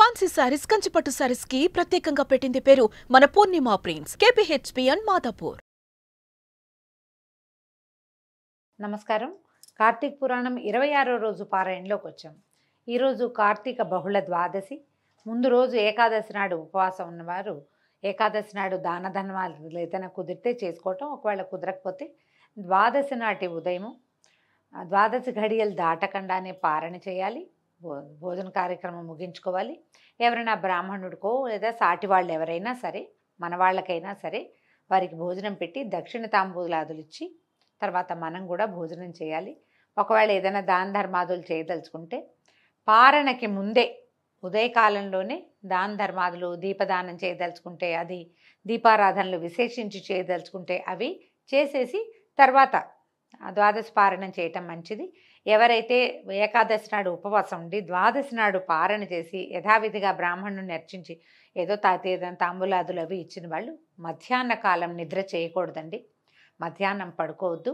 fancy saris కంచిపట్టు శారీస్ కి ప్రత్యేకంగా పెట్టింది పేరు మన Purnima prince KPHB and Madhapur నమస్కారం కార్తీక్ పురాణం ఇరవై ఆరో రోజు పారాయణలోకి వచ్చాం ఈరోజు కార్తీక బహుళ ద్వాదశి ముందు రోజు ఏకాదశి నాడు ఉపవాసం ఉన్నవారు ఏకాదశి నాడు దాన ధనవాలు ఏదైనా కుదిరితే చేసుకోవటం ఒకవేళ కుదరకపోతే ద్వాదశి నాటి ఉదయము ద్వాదశి ఘడియలు దాటకుండానే పారణ చేయాలి భోజన కార్యక్రమం ముగించుకోవాలి ఎవరైనా బ్రాహ్మణుడికో లేదా సాటి వాళ్ళు ఎవరైనా సరే మన వాళ్ళకైనా సరే వారికి భోజనం పెట్టి దక్షిణ తాంబూలాదులు ఇచ్చి తర్వాత మనం కూడా భోజనం చేయాలి ఒకవేళ ఏదైనా దాన ధర్మాదులు చేయదలుచుకుంటే పారణకి ముందే ఉదయకాలంలోనే దాన ధర్మాదులు దీపదానం చేయదలుచుకుంటే అది దీపారాధనలు విశేషించి చేయదలుచుకుంటే అవి చేసేసి తర్వాత ద్వాదశ పారణం చేయటం మంచిది ఎవరైతే ఏకాదశి నాడు ఉపవాసం ఉండి ద్వాదశి నాడు పారణ చేసి యథావిధిగా బ్రాహ్మణుని అర్చించి ఏదో తాతేదం తాంబులాదులు అవి ఇచ్చిన వాళ్ళు మధ్యాహ్న కాలం నిద్ర చేయకూడదండి మధ్యాహ్నం పడుకోవద్దు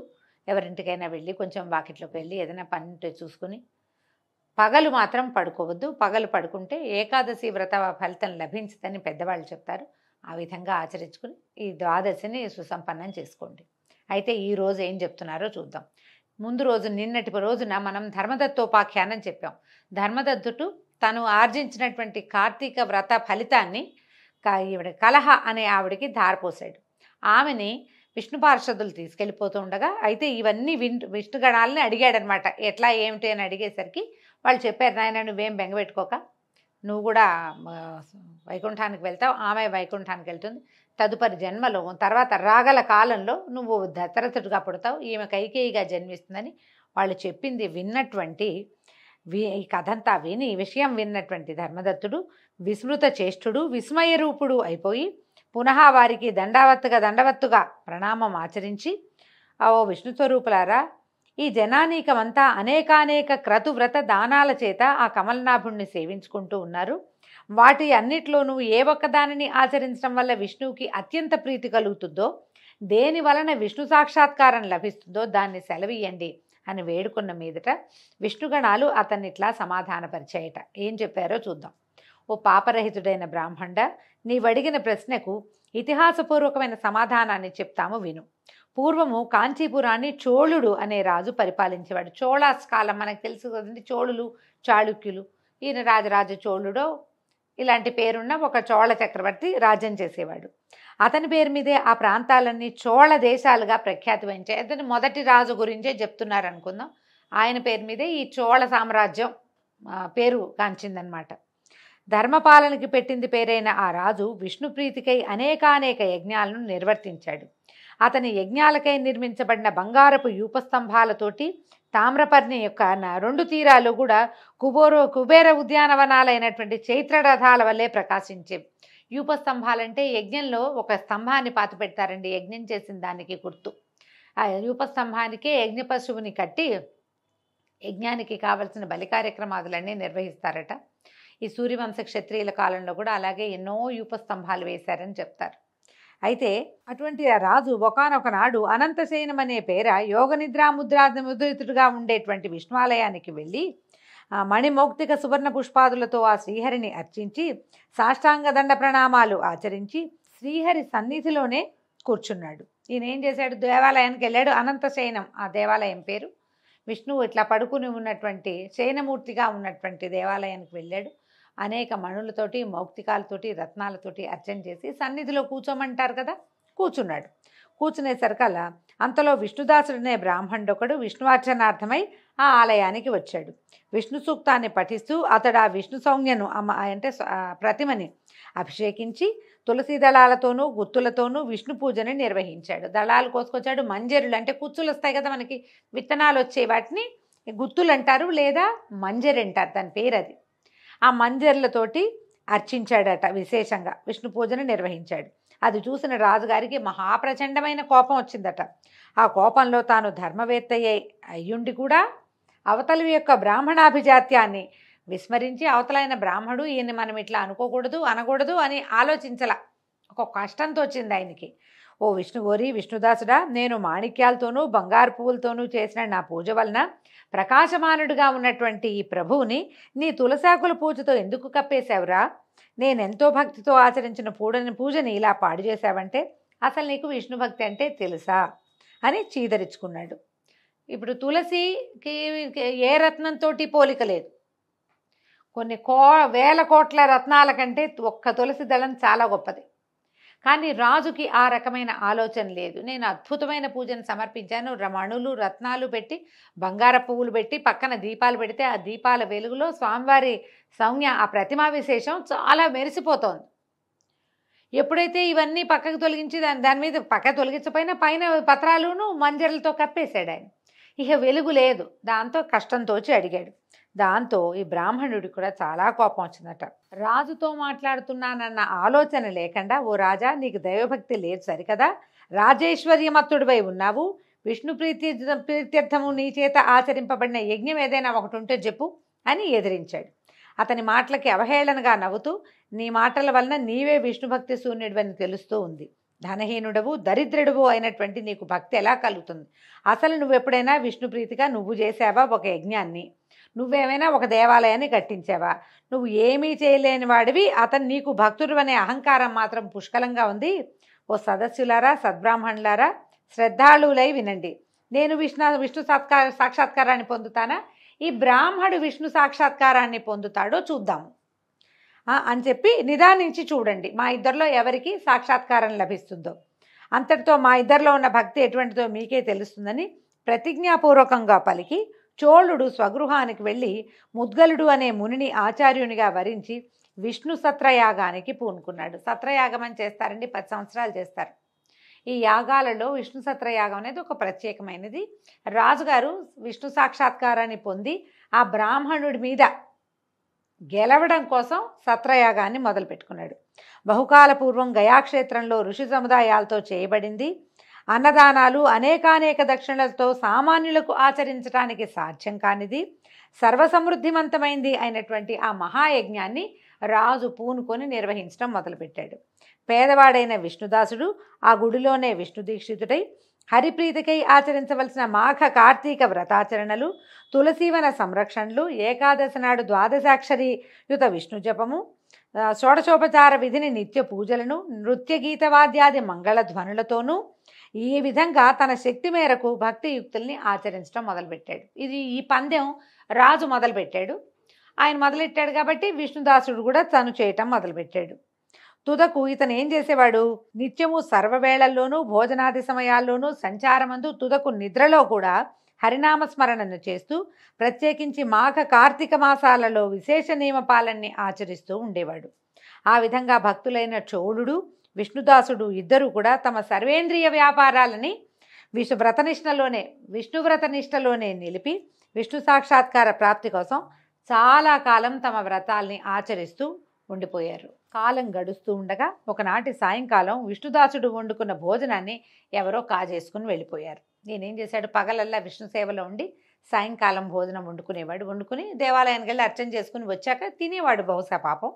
ఎవరింటికైనా వెళ్ళి కొంచెం వాకిట్లోకి వెళ్ళి ఏదైనా పని ఉంటే చూసుకుని పగలు మాత్రం పడుకోవద్దు పగలు పడుకుంటే ఏకాదశి వ్రత ఫలితం లభించదని పెద్దవాళ్ళు చెప్తారు ఆ విధంగా ఆచరించుకుని ఈ ద్వాదశిని సుసంపన్నం చేసుకోండి అయితే ఈరోజు ఏం చెప్తున్నారో చూద్దాం ముందు రోజు నిన్నటి రోజున మనం ధర్మదత్తోపాఖ్యానం చెప్పాం ధర్మదత్తుడు తను ఆర్జించినటువంటి కార్తీక వ్రత ఫలితాన్ని ఈవిడ కలహ అనే ఆవిడికి ధారపోసాడు ఆమెని విష్ణు పార్షదులు తీసుకెళ్ళిపోతూ ఉండగా అయితే ఇవన్నీ విన్ విష్ణుగణాలని అడిగాడనమాట ఎట్లా ఏమిటి అని అడిగేసరికి వాళ్ళు చెప్పారు నాయన నువ్వేం బెంగపెట్టుకోక నువ్వు కూడా వైకుంఠానికి వెళ్తావు ఆమె వైకుంఠానికి వెళ్తుంది తదుపరి జన్మలో తర్వాత రాగల కాలంలో నువ్వు దత్తరథుడిగా పుడతావు ఈమె కైకేయిగా జన్మిస్తుందని వాళ్ళు చెప్పింది విన్నటువంటి వి ఈ కథంతా విని విషయం విన్నటువంటి ధర్మదత్తుడు విస్మృత చేష్టుడు విస్మయరూపుడు అయిపోయి పునః వారికి దండావత్తుగా దండవత్తుగా ప్రణామం ఆచరించి ఓ విష్ణుస్వరూపులారా ఈ జనానీకమంతా అనేకానేక క్రతువ్రత దానాల చేత ఆ కమలనాభుణ్ణి సేవించుకుంటూ ఉన్నారు వాటి అన్నిట్లోనూ ఏ ఒక్కదానిని ఆచరించడం వల్ల విష్ణువుకి అత్యంత ప్రీతి కలుగుతుందో దేని వలన విష్ణు సాక్షాత్కారం లభిస్తుందో దాన్ని సెలవియ్యండి అని వేడుకున్న మీదట విష్ణుగణాలు అతన్నిట్లా సమాధానపరిచేయట ఏం చెప్పారో చూద్దాం ఓ పాపరహితుడైన బ్రాహ్మణ నీవడిగిన ప్రశ్నకు ఇతిహాసపూర్వకమైన సమాధానాన్ని చెప్తాము విను పూర్వము కాంచీపురాన్ని చోళుడు అనే రాజు పరిపాలించేవాడు చోళాస్ కాలం మనకు తెలుసు కదండి చోళులు చాళుక్యులు ఈయన రాజరాజు చోళుడో ఇలాంటి పేరున్న ఒక చోళ చక్రవర్తి రాజ్యం చేసేవాడు అతని పేరు మీదే ఆ ప్రాంతాలన్నీ చోళ దేశాలుగా ప్రఖ్యాతి పెంచాయి అతని మొదటి రాజు గురించే చెప్తున్నారు అనుకుందాం ఆయన పేరు మీదే ఈ చోళ సామ్రాజ్యం పేరు కాంచిందనమాట ధర్మపాలనకి పెట్టింది పేరైన ఆ రాజు విష్ణుప్రీతికై అనేకానేక యజ్ఞాలను నిర్వర్తించాడు అతని యజ్ఞాలకై నిర్మించబడిన బంగారపు యూపస్తంభాలతోటి తామ్రపర్ణి యొక్క రెండు తీరాలు కూడా కుబోరో కుబేర ఉద్యానవనాలైనటువంటి చైత్రరథాల వల్లే ప్రకాశించే యూపస్తంభాలంటే యజ్ఞంలో ఒక స్తంభాన్ని పాతి పెడతారండి యజ్ఞం చేసిన దానికి గుర్తు ఆ యూపస్తంభానికే యజ్ఞ పశువుని కట్టి యజ్ఞానికి కావలసిన బలి కార్యక్రమాదులన్నీ నిర్వహిస్తారట ఈ సూర్యవంశ క్షత్రియుల కాలంలో కూడా అలాగే ఎన్నో యూపస్తంభాలు వేశారని చెప్తారు అయితే అటువంటి రాజు ఒకనొక నాడు అనంతశయనం అనే పేర యోగనిద్రాముద్రా ముద్రితుడుగా ఉండేటువంటి విష్ణువాలయానికి వెళ్ళి మణిమౌక్తిక సువర్ణ పుష్పాదులతో ఆ శ్రీహరిని అర్చించి సాష్టాంగ దండ ప్రణామాలు ఆచరించి శ్రీహరి సన్నిధిలోనే కూర్చున్నాడు ఈయన ఏం చేశాడు దేవాలయానికి వెళ్ళాడు అనంతశయనం ఆ దేవాలయం పేరు విష్ణువు ఇట్లా పడుకుని ఉన్నటువంటి శయనమూర్తిగా ఉన్నటువంటి దేవాలయానికి వెళ్ళాడు అనేక మణులతోటి మౌక్తికాలతోటి రత్నాలతోటి అర్చన చేసి సన్నిధిలో కూర్చోమంటారు కదా కూర్చున్నాడు కూర్చునేసరికల్లా అంతలో విష్ణుదాసుడనే బ్రాహ్మణుడొకడు విష్ణువార్చనార్థమై ఆ ఆలయానికి వచ్చాడు విష్ణు సూక్తాన్ని పఠిస్తూ అతడు ఆ విష్ణు సౌమ్యను అమ్మ అంటే ప్రతిమని అభిషేకించి తులసి దళాలతోనూ గుత్తులతోనూ విష్ణు పూజని నిర్వహించాడు దళాలు కోసుకొచ్చాడు మంజరులు అంటే కుచ్చులు వస్తాయి కదా మనకి విత్తనాలు వచ్చే వాటిని గుత్తులు అంటారు లేదా మంజరి అంటారు దాని పేరు అది ఆ మంజర్లతోటి అర్చించాడట విశేషంగా విష్ణు పూజను నిర్వహించాడు అది చూసిన రాజుగారికి మహాప్రచండమైన కోపం వచ్చిందట ఆ కోపంలో తాను ధర్మవేత్త అయ్యుండి కూడా అవతల యొక్క బ్రాహ్మణాభిజాత్యాన్ని విస్మరించి అవతలైన బ్రాహ్మడు ఈయన్ని మనం ఇట్లా అనుకోకూడదు అనకూడదు అని ఆలోచించలా ఒక కష్టంతో వచ్చింది ఆయనకి ఓ విష్ణువోరి విష్ణుదాసుడా నేను మాణిక్యాలతోనూ బంగారు పువ్వులతోనూ చేసిన నా పూజ వలన ప్రకాశమానుడిగా ఉన్నటువంటి ఈ ప్రభువుని నీ తులసాకుల పూజతో ఎందుకు కప్పేశావురా నేనెంతో భక్తితో ఆచరించిన పూడని పూజని ఇలా పాడు చేశావంటే అసలు నీకు విష్ణు భక్తి అంటే తెలుసా అని చీదరించుకున్నాడు ఇప్పుడు తులసికి ఏ రత్నంతో పోలిక లేదు కొన్ని కో వేల కోట్ల రత్నాల కంటే ఒక్క తులసి దళం చాలా గొప్పది కానీ రాజుకి ఆ రకమైన ఆలోచన లేదు నేను అద్భుతమైన పూజను సమర్పించాను రమణులు రత్నాలు పెట్టి బంగార పువ్వులు పెట్టి పక్కన దీపాలు పెడితే ఆ దీపాల వెలుగులో స్వామివారి సౌమ్య ఆ ప్రతిమా విశేషం చాలా మెరిసిపోతోంది ఎప్పుడైతే ఇవన్నీ పక్కకు తొలగించి దాని దాని మీద పక్క తొలగించపోయినా పైన పత్రాలను మంజర్లతో కప్పేశాడు ఆయన ఇక వెలుగు లేదు దాంతో కష్టం తోచి అడిగాడు దాంతో ఈ బ్రాహ్మణుడికి కూడా చాలా కోపం వచ్చిందట రాజుతో మాట్లాడుతున్నానన్న ఆలోచన లేకుండా ఓ రాజా నీకు దైవభక్తి లేదు సరికదా రాజేశ్వర్యమత్తుడిపై ఉన్నావు విష్ణు ప్రీతి ప్రీత్యర్థము నీ చేత ఆచరింపబడిన యజ్ఞం ఏదైనా ఒకటి ఉంటే చెప్పు అని ఎదిరించాడు అతని మాటలకి అవహేళనగా నవ్వుతూ నీ మాటల వలన నీవే విష్ణుభక్తి శూన్యుడివని తెలుస్తూ ఉంది ధనహీనుడవు దరిద్రుడవు అయినటువంటి నీకు భక్తి ఎలా కలుగుతుంది అసలు నువ్వు ఎప్పుడైనా విష్ణుప్రీతిగా నువ్వు చేసావా ఒక యజ్ఞాన్ని నువ్వేమైనా ఒక దేవాలయాన్ని కట్టించావా నువ్వు ఏమీ చేయలేని వాడివి అతను నీకు భక్తుడు అనే అహంకారం మాత్రం పుష్కలంగా ఉంది ఓ సదస్సులారా సద్బ్రాహ్మణులారా శ్రద్ధాళులై వినండి నేను విష్ణు విష్ణు సాత్కార సాక్షాత్కారాన్ని పొందుతానా ఈ బ్రాహ్మడు విష్ణు సాక్షాత్కారాన్ని పొందుతాడో చూద్దాము అని చెప్పి నిదానించి చూడండి మా ఇద్దరిలో ఎవరికి సాక్షాత్కారం లభిస్తుందో అంతటితో మా ఇద్దరిలో ఉన్న భక్తి ఎటువంటిదో మీకే తెలుస్తుందని ప్రతిజ్ఞాపూర్వకంగా పలికి చోళుడు స్వగృహానికి వెళ్ళి ముద్గలుడు అనే మునిని ఆచార్యునిగా వరించి విష్ణు సత్రయాగానికి పూనుకున్నాడు సత్రయాగం అని చేస్తారండి పది సంవత్సరాలు చేస్తారు ఈ యాగాలలో విష్ణు సత్రయాగం అనేది ఒక ప్రత్యేకమైనది రాజుగారు విష్ణు సాక్షాత్కారాన్ని పొంది ఆ బ్రాహ్మణుడి మీద గెలవడం కోసం సత్రయాగాన్ని మొదలుపెట్టుకున్నాడు బహుకాల పూర్వం గయాక్షేత్రంలో ఋషి సముదాయాలతో చేయబడింది అన్నదానాలు అనేకానేక దక్షిణలతో సామాన్యులకు ఆచరించడానికి సాధ్యం కానిది సర్వసమృద్ధిమంతమైంది అయినటువంటి ఆ మహాయజ్ఞాన్ని రాజు పూనుకొని నిర్వహించడం మొదలుపెట్టాడు పేదవాడైన విష్ణుదాసుడు ఆ గుడిలోనే విష్ణు దీక్షితుడై హరిప్రీతికై ఆచరించవలసిన మాఘ కార్తీక వ్రతాచరణలు తులసీవన సంరక్షణలు ఏకాదశి నాడు ద్వాదశాక్షరి యుత విష్ణు జపము షోడశోపచార విధిని నిత్య పూజలను నృత్య వాద్యాది మంగళ ధ్వనులతోనూ ఈ విధంగా తన శక్తి మేరకు భక్తియుక్తుల్ని ఆచరించడం మొదలుపెట్టాడు ఇది ఈ పందెం రాజు మొదలుపెట్టాడు ఆయన మొదలెట్టాడు కాబట్టి విష్ణుదాసుడు కూడా తను చేయటం మొదలుపెట్టాడు తుదకు ఇతను ఏం చేసేవాడు నిత్యము సర్వవేళల్లోనూ భోజనాది సమయాల్లోనూ సంచారమందు తుదకు నిద్రలో కూడా హరినామస్మరణను చేస్తూ ప్రత్యేకించి మాఘ కార్తీక మాసాలలో విశేష నియమపాలన్ని ఆచరిస్తూ ఉండేవాడు ఆ విధంగా భక్తులైన చోళుడు విష్ణుదాసుడు ఇద్దరు కూడా తమ సర్వేంద్రియ వ్యాపారాలని విష్ణు వ్రతనిష్టలోనే విష్ణు నిలిపి విష్ణు సాక్షాత్కార ప్రాప్తి కోసం చాలా కాలం తమ వ్రతాల్ని ఆచరిస్తూ ఉండిపోయారు కాలం గడుస్తూ ఉండగా ఒకనాటి సాయంకాలం విష్ణుదాసుడు వండుకున్న భోజనాన్ని ఎవరో కాజేసుకుని వెళ్ళిపోయారు నేనేం చేశాడు పగలల్లా విష్ణు సేవలో ఉండి సాయంకాలం భోజనం వండుకునేవాడు వండుకుని దేవాలయానికి వెళ్ళి అర్చన చేసుకుని వచ్చాక తినేవాడు బహుశా పాపం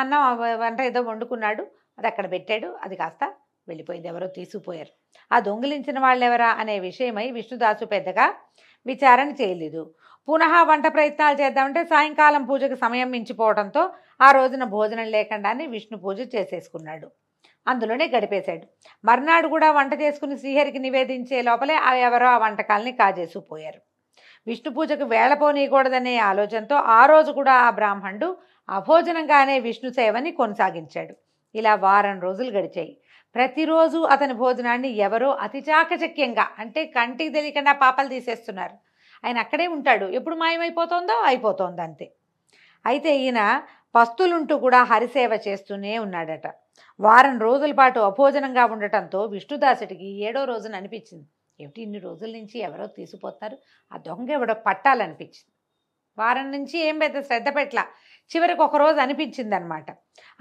అన్నం వంట ఏదో వండుకున్నాడు అది అక్కడ పెట్టాడు అది కాస్త వెళ్ళిపోయింది ఎవరో తీసుకుపోయారు ఆ దొంగిలించిన వాళ్ళెవరా అనే విషయమై విష్ణుదాసు పెద్దగా విచారణ చేయలేదు పునః వంట ప్రయత్నాలు చేద్దామంటే సాయంకాలం పూజకు సమయం మించిపోవడంతో ఆ రోజున భోజనం లేకుండానే విష్ణు పూజ చేసేసుకున్నాడు అందులోనే గడిపేశాడు మర్నాడు కూడా వంట చేసుకుని శ్రీహరికి నివేదించే లోపలే ఎవరో ఆ వంటకాలని కాజేసిపోయారు విష్ణు పూజకు వేళ పోనీయకూడదనే ఆలోచనతో ఆ రోజు కూడా ఆ బ్రాహ్మణుడు అభోజనంగానే విష్ణు సేవని కొనసాగించాడు ఇలా వారం రోజులు గడిచాయి ప్రతిరోజు అతని భోజనాన్ని ఎవరో అతి చాకచక్యంగా అంటే కంటికి తెలియకుండా పాపలు తీసేస్తున్నారు ఆయన అక్కడే ఉంటాడు ఎప్పుడు మాయమైపోతుందో అయిపోతుంది అంతే అయితే ఈయన పస్తులుంటూ కూడా హరిసేవ చేస్తూనే ఉన్నాడట వారం రోజుల పాటు అభోజనంగా ఉండటంతో విష్ణుదాసుడికి ఏడో రోజున అనిపించింది ఏమిటి ఇన్ని రోజుల నుంచి ఎవరో తీసిపోతారు ఆ దొంగ ఎవడో పట్టాలనిపించింది వారం నుంచి ఏం పెద్ద శ్రద్ధ పెట్ల చివరికి ఒకరోజు అనిపించింది అనమాట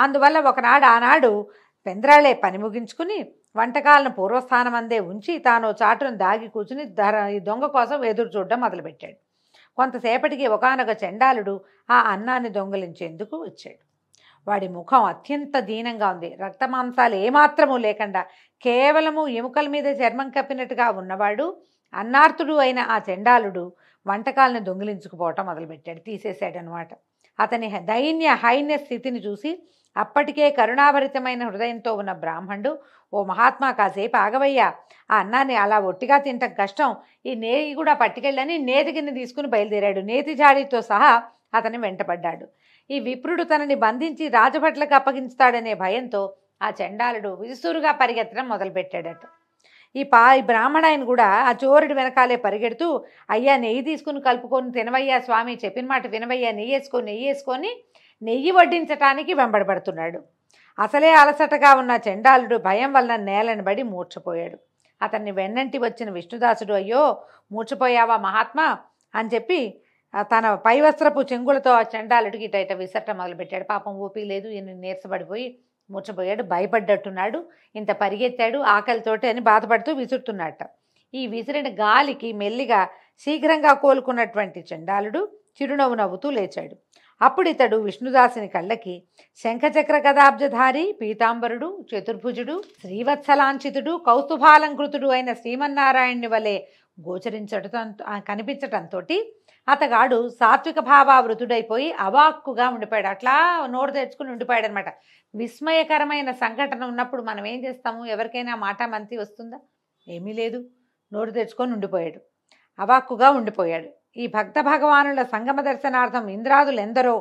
అందువల్ల ఒకనాడు ఆనాడు పెంద్రాళే పని ముగించుకుని వంటకాలను పూర్వస్థానం అందే ఉంచి తాను చాటును దాగి కూర్చుని ఈ దొంగ కోసం ఎదురు చూడడం మొదలుపెట్టాడు కొంతసేపటికి ఒకనొక చండాలుడు ఆ అన్నాన్ని దొంగిలించేందుకు వచ్చాడు వాడి ముఖం అత్యంత దీనంగా ఉంది రక్తమాంసాలు ఏమాత్రము లేకుండా కేవలము ఎముకల మీద చర్మం కప్పినట్టుగా ఉన్నవాడు అన్నార్తుడు అయిన ఆ చండాలుడు వంటకాలను దొంగిలించుకుపోవటం మొదలుపెట్టాడు తీసేశాడనమాట అతని దైన్య హైన్య స్థితిని చూసి అప్పటికే కరుణాభరితమైన హృదయంతో ఉన్న బ్రాహ్మణుడు ఓ మహాత్మా కాసేపు ఆగవయ్యా ఆ అన్నాన్ని అలా ఒట్టిగా తింటం కష్టం ఈ నేగి కూడా పట్టుకెళ్ళని నేతి కింద తీసుకుని బయలుదేరాడు నేతి జాడీతో సహా అతని వెంటపడ్డాడు ఈ విప్రుడు తనని బంధించి రాజభట్లకు అప్పగించుతాడనే భయంతో ఆ చండాలుడు విసురుగా పరిగెత్తడం మొదలుపెట్టాడట ఈ పా ఈ బ్రాహ్మణాయన కూడా ఆ చోరుడు వెనకాలే పరిగెడుతూ అయ్యా నెయ్యి తీసుకుని కలుపుకొని తినవయ్యా స్వామి చెప్పిన మాట వినవయ్యా నెయ్యి వేసుకొని నెయ్యి వేసుకొని నెయ్యి వడ్డించటానికి వెంబడబడుతున్నాడు అసలే అలసటగా ఉన్న చెండాలుడు భయం వలన నేలను బడి మూర్చపోయాడు అతన్ని వెన్నంటి వచ్చిన విష్ణుదాసుడు అయ్యో మూర్చపోయావా మహాత్మా అని చెప్పి తన పైవస్త్రపు చెంగులతో ఆ చెండాలుడికి ఇట విసరటం మొదలుపెట్టాడు పాపం ఊపి లేదు ఈయన నీరసపడిపోయి మూర్చపోయాడు భయపడ్డట్టున్నాడు ఇంత పరిగెత్తాడు ఆకలితోటి అని బాధపడుతూ విసురుతున్నట్ట ఈ విసిరిన గాలికి మెల్లిగా శీఘ్రంగా కోలుకున్నటువంటి చెండాలుడు చిరునవ్వు నవ్వుతూ లేచాడు అప్పుడితడు విష్ణుదాసుని కళ్ళకి శంఖచక్ర కథాబ్జధారి పీతాంబరుడు చతుర్భుజుడు శ్రీవత్సలాంఛితుడు కౌస్తుభాలంకృతుడు అయిన శ్రీమన్నారాయణుని వలె గోచరించటం కనిపించటంతో అతగాడు సాత్విక భావావృతుడైపోయి అవాక్కుగా ఉండిపోయాడు అట్లా నోరు తెచ్చుకుని ఉండిపోయాడు అనమాట విస్మయకరమైన సంఘటన ఉన్నప్పుడు మనం ఏం చేస్తాము ఎవరికైనా మాట మంతి వస్తుందా ఏమీ లేదు నోరు తెచ్చుకొని ఉండిపోయాడు అవాక్కుగా ఉండిపోయాడు ఈ భక్త భగవానుల సంగమ దర్శనార్థం ఇంద్రాదులెందరో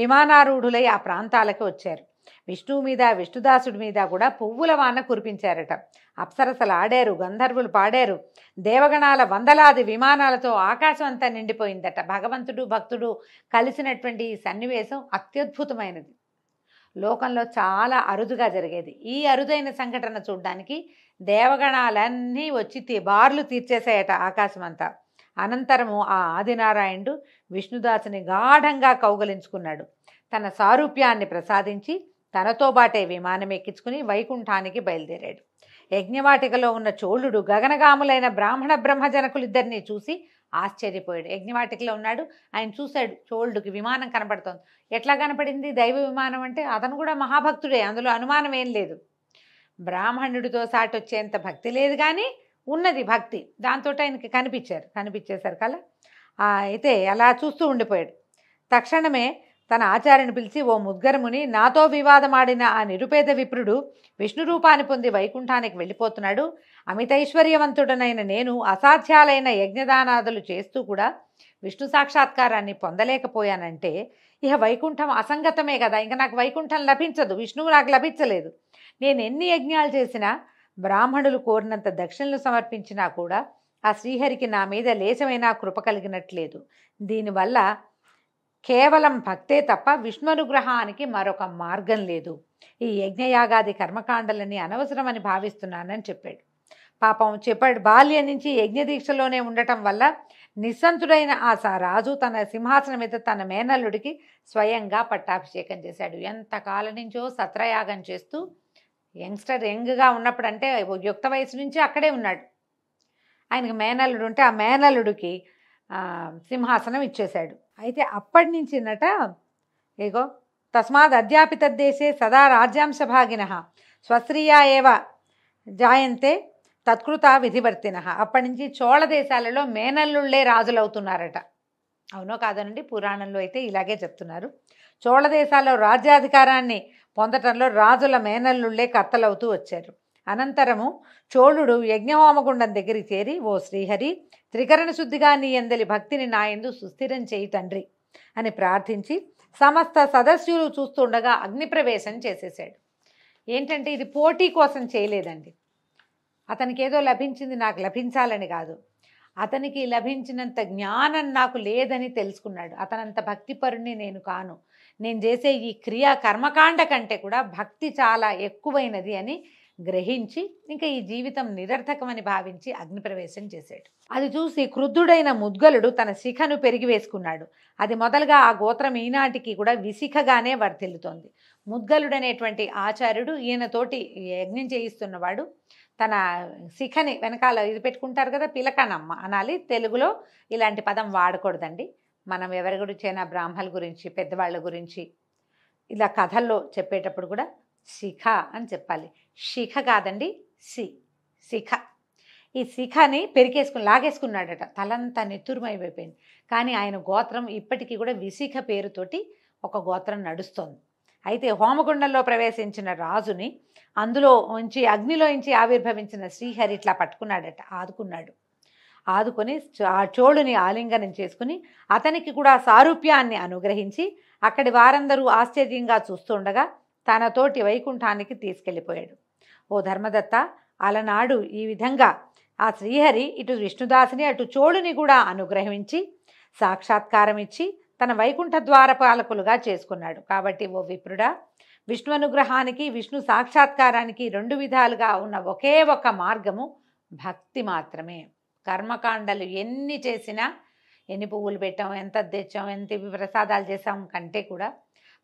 విమానారూఢులై ఆ ప్రాంతాలకు వచ్చారు విష్ణువు మీద విష్ణుదాసుడి మీద కూడా పువ్వుల వాన కురిపించారట అప్సరసలు ఆడారు గంధర్వులు పాడారు దేవగణాల వందలాది విమానాలతో ఆకాశం అంతా నిండిపోయిందట భగవంతుడు భక్తుడు కలిసినటువంటి ఈ సన్నివేశం అత్యద్భుతమైనది లోకంలో చాలా అరుదుగా జరిగేది ఈ అరుదైన సంఘటన చూడడానికి దేవగణాలన్నీ వచ్చి బార్లు తీర్చేశాయట ఆకాశం అంతా అనంతరము ఆ ఆదినారాయణుడు విష్ణుదాసుని గాఢంగా కౌగలించుకున్నాడు తన సారూప్యాన్ని ప్రసాదించి తనతో బాటే విమానం ఎక్కించుకుని వైకుంఠానికి బయలుదేరాడు యజ్ఞవాటికలో ఉన్న చోళుడు గగనగాములైన బ్రాహ్మణ బ్రహ్మజనకులిద్దరినీ చూసి ఆశ్చర్యపోయాడు యజ్ఞవాటికలో ఉన్నాడు ఆయన చూశాడు చోళుడికి విమానం కనపడుతోంది ఎట్లా కనపడింది దైవ విమానం అంటే అతను కూడా మహాభక్తుడే అందులో అనుమానం ఏం లేదు బ్రాహ్మణుడితో సాటొచ్చేంత భక్తి లేదు కానీ ఉన్నది భక్తి దాంతో ఆయనకి కనిపించారు కనిపించేశారు కల అయితే అలా చూస్తూ ఉండిపోయాడు తక్షణమే తన ఆచార్యను పిలిచి ఓ ముద్గరముని నాతో వివాదమాడిన ఆ నిరుపేద విప్రుడు విష్ణు రూపాన్ని పొంది వైకుంఠానికి వెళ్ళిపోతున్నాడు అమితైశ్వర్యవంతుడనైన నేను అసాధ్యాలైన యజ్ఞదానాదులు చేస్తూ కూడా విష్ణు సాక్షాత్కారాన్ని పొందలేకపోయానంటే ఇక వైకుంఠం అసంగతమే కదా ఇంకా నాకు వైకుంఠం లభించదు విష్ణువు నాకు లభించలేదు నేను ఎన్ని యజ్ఞాలు చేసినా బ్రాహ్మణులు కోరినంత దక్షిణలు సమర్పించినా కూడా ఆ శ్రీహరికి నా మీద లేశమైన కృప కలిగినట్లేదు దీనివల్ల కేవలం భక్తే తప్ప విష్ణునుగ్రహానికి మరొక మార్గం లేదు ఈ యజ్ఞయాగాది కర్మకాండలని అనవసరమని భావిస్తున్నానని చెప్పాడు పాపం చెప్పాడు బాల్యం నుంచి యజ్ఞదీక్షలోనే ఉండటం వల్ల నిస్సంతుడైన ఆ రాజు తన సింహాసనం మీద తన మేనల్లుడికి స్వయంగా పట్టాభిషేకం చేశాడు ఎంతకాలం నుంచో సత్రయాగం చేస్తూ యంగ్స్టర్ యంగ్గా ఉన్నప్పుడు అంటే యుక్త వయసు నుంచి అక్కడే ఉన్నాడు ఆయనకి మేనల్లుడు ఉంటే ఆ మేనల్లుడికి సింహాసనం ఇచ్చేశాడు అయితే అప్పటి నట ఇగో తస్మాత్ అధ్యాపిత దేశే సదా రాజ్యాంశ భాగిన స్వశ్రీయా ఏవ జాయంతే తత్కృత విధివర్తిన అప్పటి నుంచి చోళ దేశాలలో మేనల్లుళ్ళే రాజులవుతున్నారట అవునో కాదనండి పురాణంలో అయితే ఇలాగే చెప్తున్నారు చోళ దేశాల్లో రాజ్యాధికారాన్ని పొందటంలో రాజుల మేనల్లుళ్లే కర్తలవుతూ వచ్చారు అనంతరము చోళుడు యజ్ఞహోమగుండం దగ్గరికి చేరి ఓ శ్రీహరి త్రికరణ శుద్ధిగా నీ ఎందలి భక్తిని నా ఎందు సుస్థిరం చేయి తండ్రి అని ప్రార్థించి సమస్త సదస్సులు చూస్తుండగా అగ్నిప్రవేశం చేసేశాడు ఏంటంటే ఇది పోటీ కోసం చేయలేదండి అతనికి ఏదో లభించింది నాకు లభించాలని కాదు అతనికి లభించినంత జ్ఞానం నాకు లేదని తెలుసుకున్నాడు అతనంత భక్తిపరుణ్ణి నేను కాను నేను చేసే ఈ క్రియా కర్మకాండ కంటే కూడా భక్తి చాలా ఎక్కువైనది అని గ్రహించి ఇంకా ఈ జీవితం నిరర్థకమని భావించి అగ్నిప్రవేశం చేశాడు అది చూసి క్రుద్ధుడైన ముద్గలుడు తన శిఖను పెరిగివేసుకున్నాడు అది మొదలుగా ఆ గోత్రం ఈనాటికి కూడా విశిఖగానే వర్తిల్లుతోంది ముద్గలుడనేటువంటి ఆచార్యుడు ఈయనతోటి యజ్ఞం చేయిస్తున్నవాడు తన శిఖని వెనకాల ఇది పెట్టుకుంటారు కదా పిలకనమ్మ అనాలి తెలుగులో ఇలాంటి పదం వాడకూడదండి మనం ఎవరి అయినా బ్రాహ్మల గురించి పెద్దవాళ్ళ గురించి ఇలా కథల్లో చెప్పేటప్పుడు కూడా శిఖ అని చెప్పాలి శిఖ కాదండి సి శిఖ ఈ శిఖని పెరికేసుకుని లాగేసుకున్నాడట తలంతా నెత్తురుమైపోయింది కానీ ఆయన గోత్రం ఇప్పటికీ కూడా విశిఖ పేరుతోటి ఒక గోత్రం నడుస్తోంది అయితే హోమగుండంలో ప్రవేశించిన రాజుని అందులో ఉంచి అగ్నిలో ఉంచి ఆవిర్భవించిన శ్రీహరి ఇట్లా పట్టుకున్నాడట ఆదుకున్నాడు ఆదుకొని ఆ చోళుని ఆలింగనం చేసుకుని అతనికి కూడా సారూప్యాన్ని అనుగ్రహించి అక్కడి వారందరూ ఆశ్చర్యంగా చూస్తుండగా తనతోటి వైకుంఠానికి తీసుకెళ్ళిపోయాడు ఓ ధర్మదత్త అలనాడు ఈ విధంగా ఆ శ్రీహరి ఇటు విష్ణుదాసుని అటు చోళుని కూడా అనుగ్రహించి సాక్షాత్కారం ఇచ్చి తన వైకుంఠ ద్వారపాలకులుగా చేసుకున్నాడు కాబట్టి ఓ విప్రుడా విష్ణు అనుగ్రహానికి విష్ణు సాక్షాత్కారానికి రెండు విధాలుగా ఉన్న ఒకే ఒక మార్గము భక్తి మాత్రమే కర్మకాండలు ఎన్ని చేసినా ఎన్ని పువ్వులు పెట్టాం ఎంత తెచ్చాం ఎంత ప్రసాదాలు చేసాం కంటే కూడా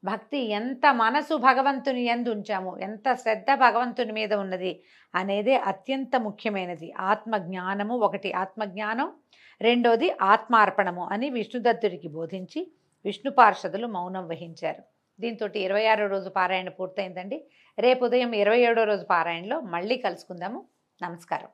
భక్తి ఎంత మనసు భగవంతుని ఎందు ఉంచాము ఎంత శ్రద్ధ భగవంతుని మీద ఉన్నది అనేది అత్యంత ముఖ్యమైనది ఆత్మజ్ఞానము ఒకటి ఆత్మజ్ఞానం రెండోది ఆత్మార్పణము అని విష్ణుదత్తుడికి బోధించి విష్ణు పార్షదులు మౌనం వహించారు దీంతో ఇరవై ఆరో రోజు పారాయణ పూర్తయిందండి రేపు ఉదయం ఇరవై ఏడో రోజు పారాయణలో మళ్ళీ కలుసుకుందాము నమస్కారం